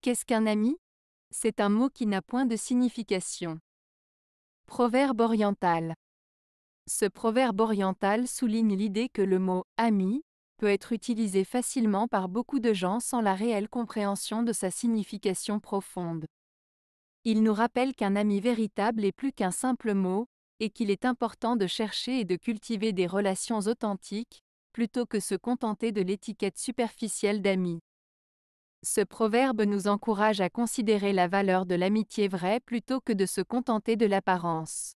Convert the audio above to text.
Qu'est-ce qu'un ami C'est un mot qui n'a point de signification. Proverbe oriental. Ce proverbe oriental souligne l'idée que le mot ami peut être utilisé facilement par beaucoup de gens sans la réelle compréhension de sa signification profonde. Il nous rappelle qu'un ami véritable est plus qu'un simple mot, et qu'il est important de chercher et de cultiver des relations authentiques, plutôt que se contenter de l'étiquette superficielle d'ami. Ce proverbe nous encourage à considérer la valeur de l'amitié vraie plutôt que de se contenter de l'apparence.